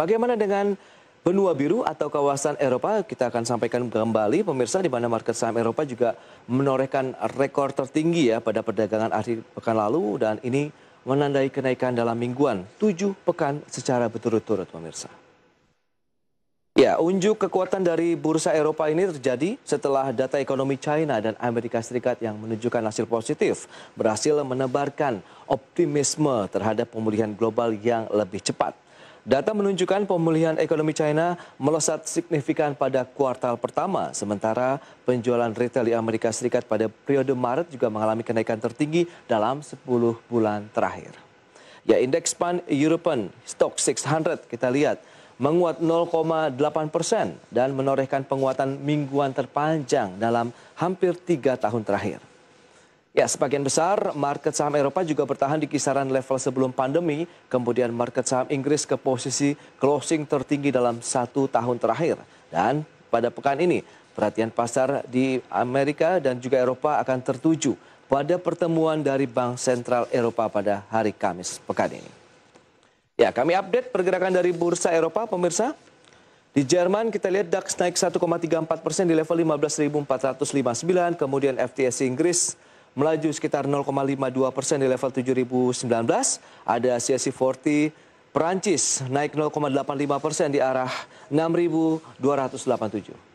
Bagaimana dengan benua biru atau kawasan Eropa? Kita akan sampaikan kembali pemirsa di mana market saham Eropa juga menorehkan rekor tertinggi ya pada perdagangan akhir pekan lalu dan ini menandai kenaikan dalam mingguan tujuh pekan secara berturut-turut pemirsa. Ya, unjuk kekuatan dari bursa Eropa ini terjadi setelah data ekonomi China dan Amerika Serikat yang menunjukkan hasil positif berhasil menebarkan optimisme terhadap pemulihan global yang lebih cepat. Data menunjukkan pemulihan ekonomi China melesat signifikan pada kuartal pertama, sementara penjualan retail di Amerika Serikat pada periode Maret juga mengalami kenaikan tertinggi dalam 10 bulan terakhir. Ya, indeks Pan European Stock 600 kita lihat menguat 0,8 persen dan menorehkan penguatan mingguan terpanjang dalam hampir tiga tahun terakhir. Ya, sebagian besar market saham Eropa juga bertahan di kisaran level sebelum pandemi, kemudian market saham Inggris ke posisi closing tertinggi dalam satu tahun terakhir. Dan pada pekan ini, perhatian pasar di Amerika dan juga Eropa akan tertuju pada pertemuan dari Bank Sentral Eropa pada hari Kamis pekan ini. Ya, kami update pergerakan dari bursa Eropa, pemirsa. Di Jerman kita lihat DAX naik 1,34 persen di level 15.459, kemudian FTSE Inggris melaju sekitar 0,52 persen di level 7019. Ada CSI 40 Perancis naik 0,85 persen di arah 6287.